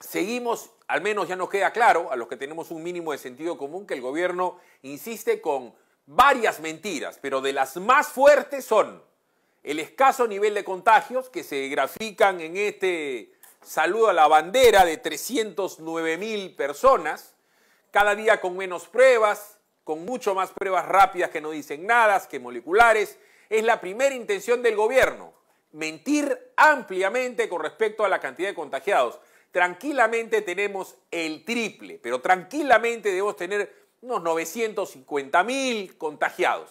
Seguimos, al menos ya nos queda claro, a los que tenemos un mínimo de sentido común, que el gobierno insiste con varias mentiras, pero de las más fuertes son el escaso nivel de contagios que se grafican en este saludo a la bandera de 309 mil personas, cada día con menos pruebas, con mucho más pruebas rápidas que no dicen nada, que moleculares. Es la primera intención del gobierno, mentir ampliamente con respecto a la cantidad de contagiados tranquilamente tenemos el triple, pero tranquilamente debemos tener unos 950 mil contagiados.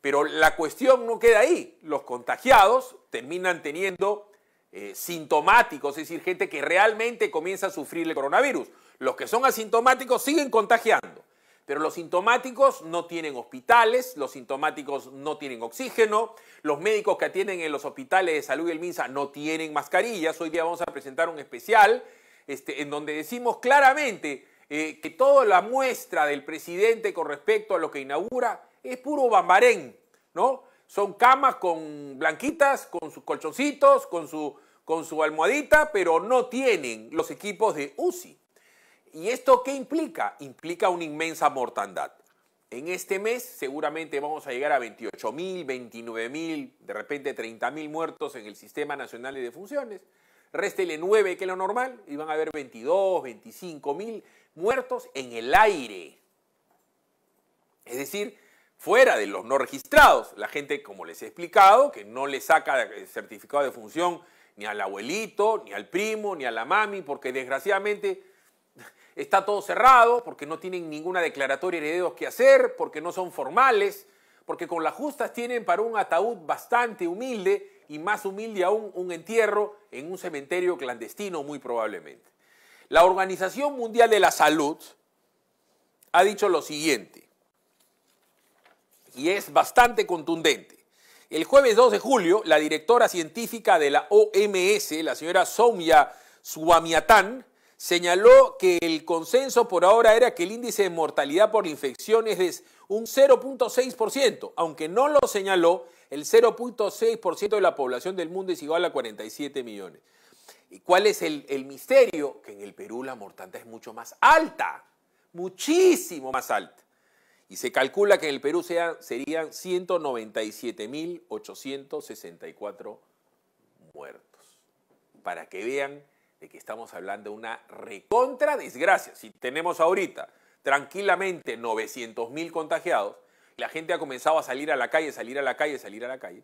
Pero la cuestión no queda ahí. Los contagiados terminan teniendo eh, sintomáticos, es decir, gente que realmente comienza a sufrir el coronavirus. Los que son asintomáticos siguen contagiando. Pero los sintomáticos no tienen hospitales, los sintomáticos no tienen oxígeno, los médicos que atienden en los hospitales de salud y el MINSA no tienen mascarillas. Hoy día vamos a presentar un especial este, en donde decimos claramente eh, que toda la muestra del presidente con respecto a lo que inaugura es puro bambarén, ¿no? Son camas con blanquitas, con sus colchoncitos, con su, con su almohadita, pero no tienen los equipos de UCI. ¿Y esto qué implica? Implica una inmensa mortandad. En este mes seguramente vamos a llegar a 28 mil, 29 mil, de repente 30.000 muertos en el Sistema Nacional de funciones Réstele 9, que es lo normal, y van a haber 22, 25 mil muertos en el aire. Es decir, fuera de los no registrados. La gente, como les he explicado, que no le saca el certificado de función ni al abuelito, ni al primo, ni a la mami, porque desgraciadamente está todo cerrado, porque no tienen ninguna declaratoria de dedos que hacer, porque no son formales, porque con las justas tienen para un ataúd bastante humilde y más humilde aún un entierro en un cementerio clandestino muy probablemente. La Organización Mundial de la Salud ha dicho lo siguiente, y es bastante contundente. El jueves 2 de julio, la directora científica de la OMS, la señora Soumya Suamiatán, señaló que el consenso por ahora era que el índice de mortalidad por infecciones es un 0.6%, aunque no lo señaló, el 0.6% de la población del mundo es igual a 47 millones. ¿Y cuál es el, misterio? Que en el Perú la mortandad es mucho más alta, muchísimo más alta. Y se calcula que en el Perú serían 197.864 muertos. Para que vean de que estamos hablando de una recontra desgracia. Si tenemos ahorita tranquilamente 900 mil contagiados, la gente ha comenzado a salir a la calle, salir a la calle, salir a la calle,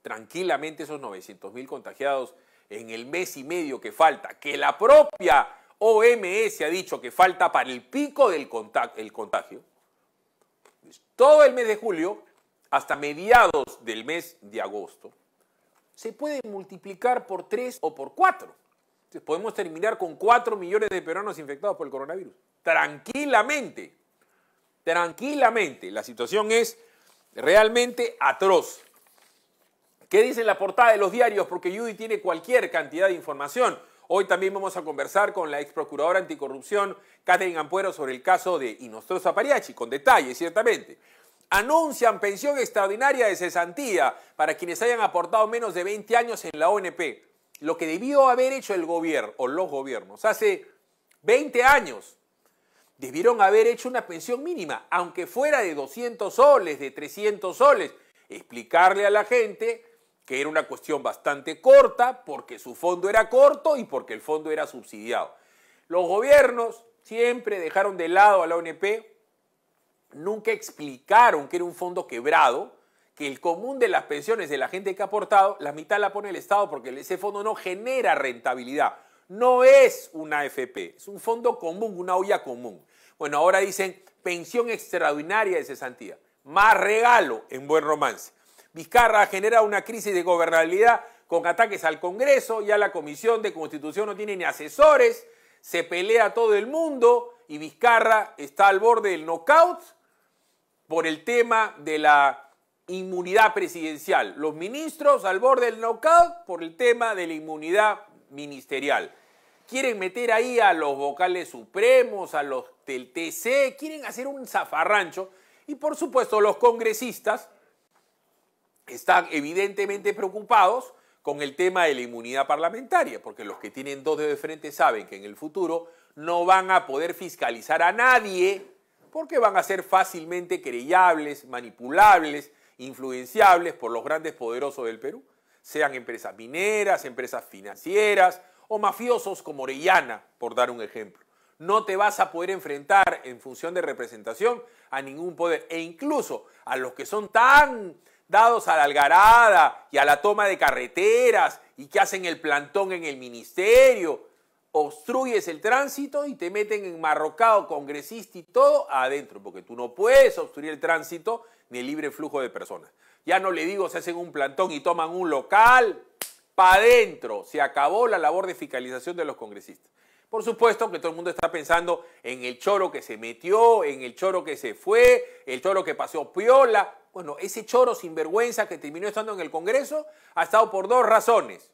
tranquilamente esos 900 mil contagiados en el mes y medio que falta, que la propia OMS ha dicho que falta para el pico del contagio, pues, todo el mes de julio hasta mediados del mes de agosto, se puede multiplicar por tres o por cuatro podemos terminar con 4 millones de peruanos infectados por el coronavirus. Tranquilamente. Tranquilamente. La situación es realmente atroz. ¿Qué dice la portada de los diarios? Porque Yudi tiene cualquier cantidad de información. Hoy también vamos a conversar con la ex procuradora anticorrupción, Catherine Ampuero, sobre el caso de Inostrosa Pariachi, con detalles, ciertamente. Anuncian pensión extraordinaria de cesantía para quienes hayan aportado menos de 20 años en la ONP lo que debió haber hecho el gobierno o los gobiernos hace 20 años. Debieron haber hecho una pensión mínima, aunque fuera de 200 soles, de 300 soles. Explicarle a la gente que era una cuestión bastante corta porque su fondo era corto y porque el fondo era subsidiado. Los gobiernos siempre dejaron de lado a la ONP, nunca explicaron que era un fondo quebrado, que el común de las pensiones de la gente que ha aportado, la mitad la pone el Estado porque ese fondo no genera rentabilidad. No es una AFP, es un fondo común, una olla común. Bueno, ahora dicen pensión extraordinaria de cesantía, más regalo en buen romance. Vizcarra genera una crisis de gobernabilidad con ataques al Congreso, ya la Comisión de Constitución no tiene ni asesores, se pelea todo el mundo y Vizcarra está al borde del knockout por el tema de la inmunidad presidencial. Los ministros al borde del knockout por el tema de la inmunidad ministerial. Quieren meter ahí a los vocales supremos, a los del TC, quieren hacer un zafarrancho. Y por supuesto los congresistas están evidentemente preocupados con el tema de la inmunidad parlamentaria, porque los que tienen dos dedos de frente saben que en el futuro no van a poder fiscalizar a nadie porque van a ser fácilmente creyables, manipulables, influenciables por los grandes poderosos del Perú, sean empresas mineras, empresas financieras o mafiosos como Orellana, por dar un ejemplo. No te vas a poder enfrentar en función de representación a ningún poder e incluso a los que son tan dados a la algarada y a la toma de carreteras y que hacen el plantón en el ministerio obstruyes el tránsito y te meten en marrocado, congresista y todo adentro, porque tú no puedes obstruir el tránsito ni el libre flujo de personas. Ya no le digo, se hacen un plantón y toman un local, para adentro. Se acabó la labor de fiscalización de los congresistas. Por supuesto que todo el mundo está pensando en el choro que se metió, en el choro que se fue, el choro que pasó piola. Bueno, ese choro sinvergüenza que terminó estando en el Congreso ha estado por dos razones.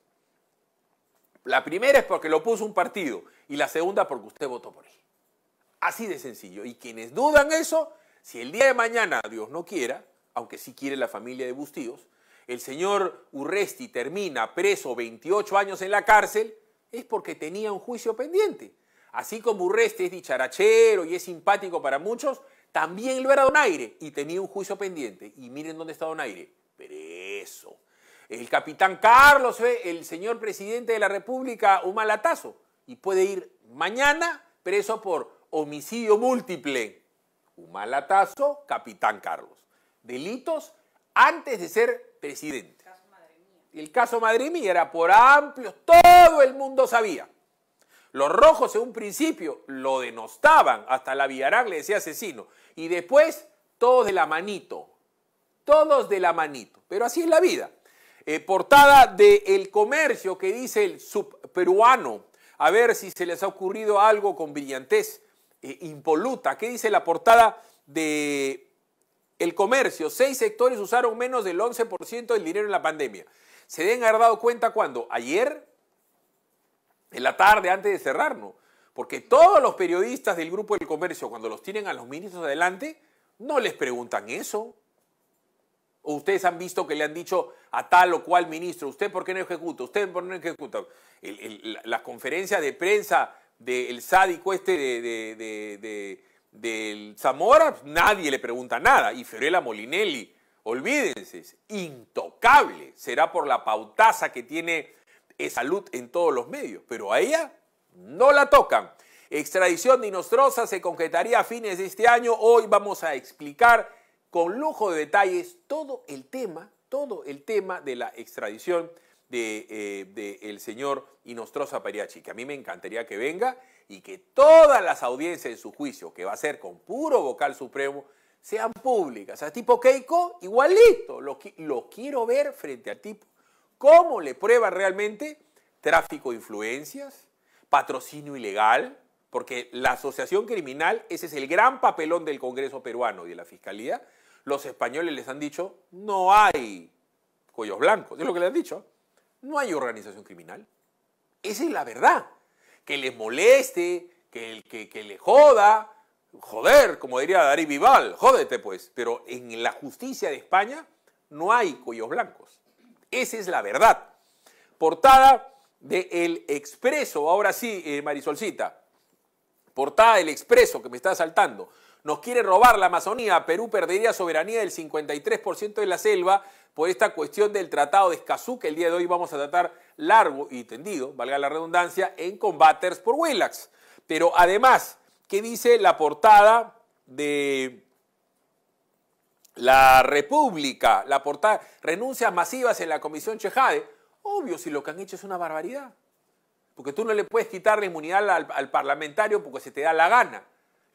La primera es porque lo puso un partido y la segunda porque usted votó por él. Así de sencillo. Y quienes dudan eso, si el día de mañana, Dios no quiera, aunque sí quiere la familia de Bustíos, el señor Urresti termina preso 28 años en la cárcel, es porque tenía un juicio pendiente. Así como Urresti es dicharachero y es simpático para muchos, también lo era Donaire y tenía un juicio pendiente. Y miren dónde está Donaire. Preso. El capitán Carlos el señor presidente de la República, un malatazo, y puede ir mañana preso por homicidio múltiple. Un malatazo, capitán Carlos. Delitos antes de ser presidente. El caso Madre el caso era por amplios, todo el mundo sabía. Los rojos en un principio lo denostaban, hasta la Villarán le decía asesino. Y después, todos de la manito. Todos de la manito. Pero así es la vida. Eh, portada de El Comercio que dice el subperuano. A ver si se les ha ocurrido algo con brillantez eh, impoluta. ¿Qué dice la portada de El Comercio? Seis sectores usaron menos del 11% del dinero en la pandemia. ¿Se deben haber dado cuenta cuando Ayer, en la tarde, antes de cerrarnos. Porque todos los periodistas del Grupo del Comercio, cuando los tienen a los ministros adelante, no les preguntan eso o ustedes han visto que le han dicho a tal o cual ministro, usted por qué no ejecuta, usted por qué no ejecuta. La conferencia de prensa del sádico este del Zamora, nadie le pregunta nada. Y Fiorella Molinelli, olvídense, intocable. Será por la pautaza que tiene salud en todos los medios, pero a ella no la tocan. Extradición de Inostrosa se concretaría a fines de este año. Hoy vamos a explicar con lujo de detalles todo el tema, todo el tema de la extradición del eh, señor Inostroza Periachi, que a mí me encantaría que venga y que todas las audiencias de su juicio, que va a ser con puro vocal supremo, sean públicas. A tipo Keiko, igualito, lo, quiero ver frente al tipo, cómo le prueba realmente tráfico de influencias, patrocinio ilegal, porque la asociación criminal, ese es el gran papelón del Congreso peruano y de la Fiscalía, los españoles les han dicho, no hay cuellos blancos, es lo que les han dicho, no hay organización criminal. Esa es la verdad. Que les moleste, que, que les joda, joder, como diría Darí Vival, jódete pues, pero en la justicia de España no hay cuellos blancos. Esa es la verdad. Portada del El Expreso, ahora sí, eh, Marisolcita. Portada del Expreso que me está saltando. Nos quiere robar la Amazonía. Perú perdería soberanía del 53% de la selva por esta cuestión del Tratado de Escazú, que el día de hoy vamos a tratar largo y tendido, valga la redundancia, en Combaters por Willax. Pero además, ¿qué dice la portada de la República? La portada, renuncias masivas en la Comisión Chejade. Obvio, si lo que han hecho es una barbaridad. Porque tú no le puedes quitar la inmunidad al parlamentario porque se te da la gana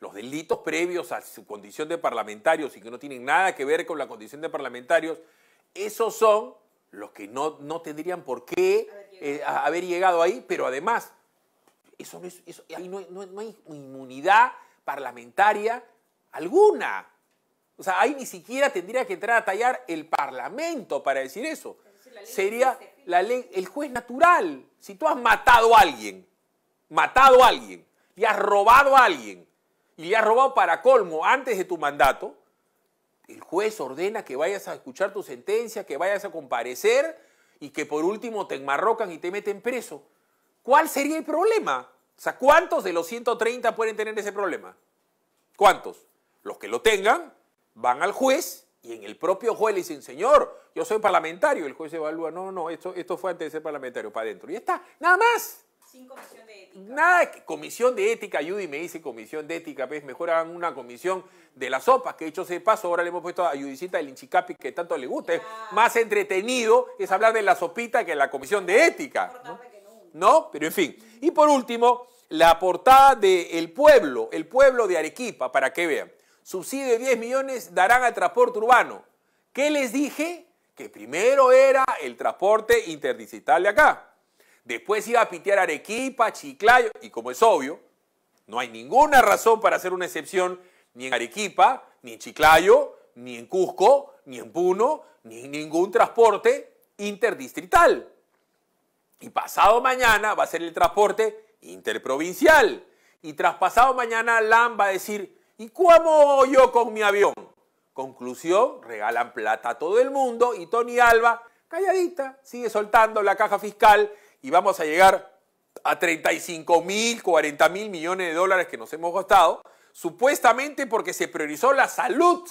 los delitos previos a su condición de parlamentarios y que no tienen nada que ver con la condición de parlamentarios, esos son los que no, tendrían por qué eh, haber llegado ahí, pero además, eso, no, ahí no, hay inmunidad parlamentaria alguna. O sea, ahí ni siquiera tendría que entrar a tallar el Parlamento para decir eso. Sería la ley, el juez natural. Si tú has matado a alguien, matado a alguien, y has robado a alguien, y le has robado para colmo antes de tu mandato, el juez ordena que vayas a escuchar tu sentencia, que vayas a comparecer y que por último te enmarrocan y te meten preso. ¿Cuál sería el problema? O sea, ¿cuántos de los 130 pueden tener ese problema? ¿Cuántos? Los que lo tengan van al juez y en el propio juez le dicen, señor, yo soy parlamentario. El juez evalúa, no, no, esto, esto fue antes de ser parlamentario, para adentro. Y ya está, nada más. Sin comisión de ética. Nada, comisión de ética, Judy me dice comisión de ética, pues mejor hagan una comisión de las sopas, que he hecho ese paso, ahora le hemos puesto a Judicita del Inchicapi que tanto le gusta. Más entretenido es hablar de la sopita que la comisión de ética. ¿no? ¿no? Pero en fin. Y por último, la portada de El Pueblo, El Pueblo de Arequipa, para que vean. Subsidio de 10 millones darán al transporte urbano. ¿Qué les dije? Que primero era el transporte interdistrital de acá. Después iba a pitear Arequipa, Chiclayo, y como es obvio, no hay ninguna razón para hacer una excepción ni en Arequipa, ni en Chiclayo, ni en Cusco, ni en Puno, ni en ningún transporte interdistrital. Y pasado mañana va a ser el transporte interprovincial. Y tras pasado mañana LAM va a decir, ¿y cómo yo con mi avión? Conclusión, regalan plata a todo el mundo y Tony Alba, calladita, sigue soltando la caja fiscal y vamos a llegar a 35 mil, 40 mil millones de dólares que nos hemos gastado, supuestamente porque se priorizó la salud.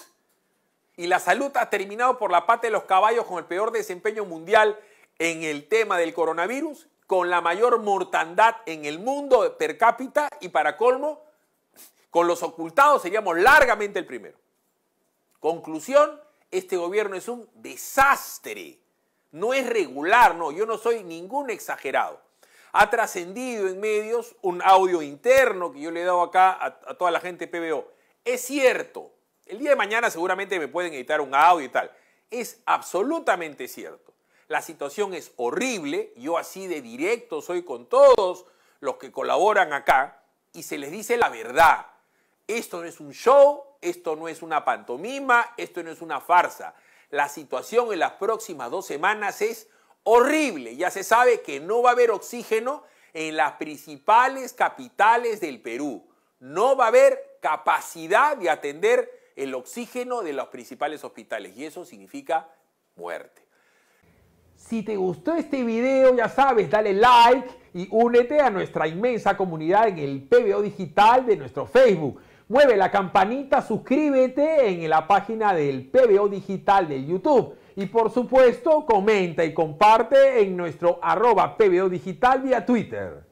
Y la salud ha terminado por la pata de los caballos con el peor desempeño mundial en el tema del coronavirus, con la mayor mortandad en el mundo per cápita y para colmo, con los ocultados seríamos largamente el primero. Conclusión, este gobierno es un desastre no es regular, no, yo no soy ningún exagerado. Ha trascendido en medios un audio interno que yo le he dado acá a, toda la gente PBO. Es cierto, el día de mañana seguramente me pueden editar un audio y tal. Es absolutamente cierto. La situación es horrible, yo así de directo soy con todos los que colaboran acá y se les dice la verdad. Esto no es un show, esto no es una pantomima, esto no es una farsa la situación en las próximas dos semanas es horrible. Ya se sabe que no va a haber oxígeno en las principales capitales del Perú. No va a haber capacidad de atender el oxígeno de los principales hospitales y eso significa muerte. Si te gustó este video, ya sabes, dale like y únete a nuestra inmensa comunidad en el PBO digital de nuestro Facebook. Mueve la campanita, suscríbete en la página del PBO Digital de YouTube. Y por supuesto, comenta y comparte en nuestro arroba PBO Digital vía Twitter